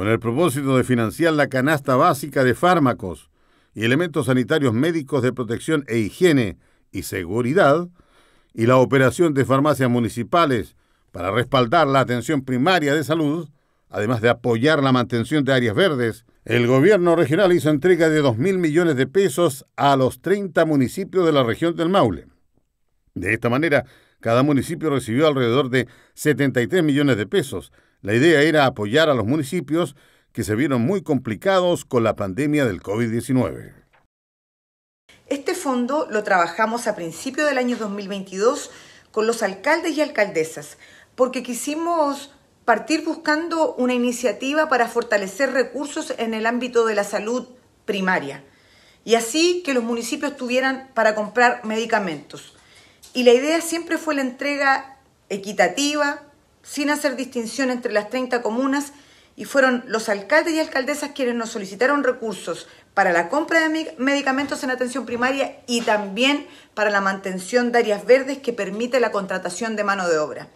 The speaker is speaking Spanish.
con el propósito de financiar la canasta básica de fármacos y elementos sanitarios médicos de protección e higiene y seguridad, y la operación de farmacias municipales para respaldar la atención primaria de salud, además de apoyar la mantención de áreas verdes, el gobierno regional hizo entrega de 2.000 millones de pesos a los 30 municipios de la región del Maule. De esta manera, cada municipio recibió alrededor de 73 millones de pesos, la idea era apoyar a los municipios que se vieron muy complicados con la pandemia del COVID-19. Este fondo lo trabajamos a principio del año 2022 con los alcaldes y alcaldesas, porque quisimos partir buscando una iniciativa para fortalecer recursos en el ámbito de la salud primaria y así que los municipios tuvieran para comprar medicamentos. Y la idea siempre fue la entrega equitativa, sin hacer distinción entre las 30 comunas y fueron los alcaldes y alcaldesas quienes nos solicitaron recursos para la compra de medicamentos en atención primaria y también para la mantención de áreas verdes que permite la contratación de mano de obra.